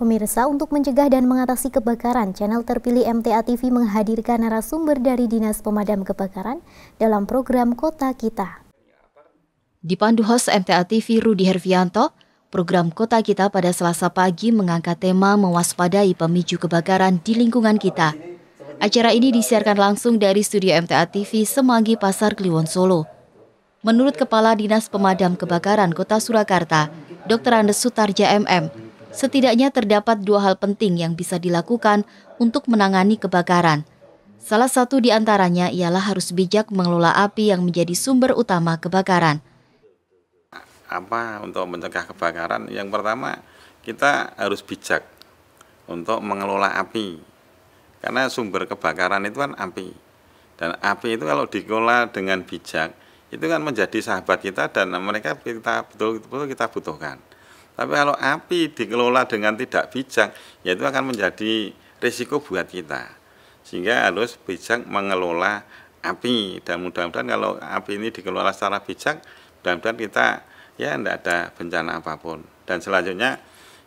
Pemirsa, untuk mencegah dan mengatasi kebakaran, channel terpilih MTA TV menghadirkan narasumber dari Dinas Pemadam Kebakaran dalam program Kota Kita. Dipandu host MTA TV Rudi Hervianto, program Kota Kita pada selasa pagi mengangkat tema mewaspadai pemicu kebakaran di lingkungan kita. Acara ini disiarkan langsung dari studio MTA TV Semanggi Pasar Kliwon Solo. Menurut Kepala Dinas Pemadam Kebakaran Kota Surakarta, Dr. Andes Sutarja MM, Setidaknya terdapat dua hal penting yang bisa dilakukan untuk menangani kebakaran. Salah satu di antaranya ialah harus bijak mengelola api yang menjadi sumber utama kebakaran. Apa untuk mencegah kebakaran? Yang pertama, kita harus bijak untuk mengelola api. Karena sumber kebakaran itu kan api. Dan api itu kalau dikelola dengan bijak, itu kan menjadi sahabat kita dan mereka kita betul-betul kita butuhkan. Tapi kalau api dikelola dengan tidak bijak, ya itu akan menjadi risiko buat kita. Sehingga harus bijak mengelola api. Dan mudah-mudahan kalau api ini dikelola secara bijak, mudah-mudahan kita ya tidak ada bencana apapun. Dan selanjutnya,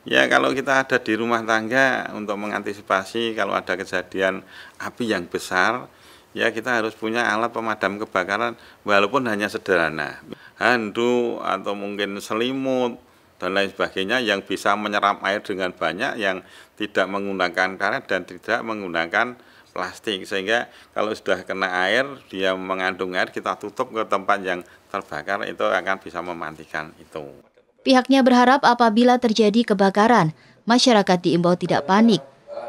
ya kalau kita ada di rumah tangga untuk mengantisipasi kalau ada kejadian api yang besar, ya kita harus punya alat pemadam kebakaran walaupun hanya sederhana. Handuk atau mungkin selimut, dan lain sebagainya yang bisa menyerap air dengan banyak yang tidak menggunakan karet dan tidak menggunakan plastik sehingga kalau sudah kena air dia mengandung air kita tutup ke tempat yang terbakar itu akan bisa memantikan itu. Pihaknya berharap apabila terjadi kebakaran, masyarakat diimbau tidak panik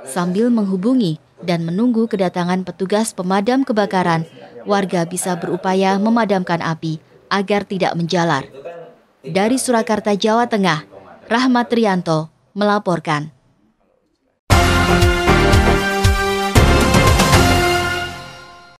sambil menghubungi dan menunggu kedatangan petugas pemadam kebakaran, warga bisa berupaya memadamkan api agar tidak menjalar. Dari Surakarta, Jawa Tengah, Rahmat Rianto melaporkan.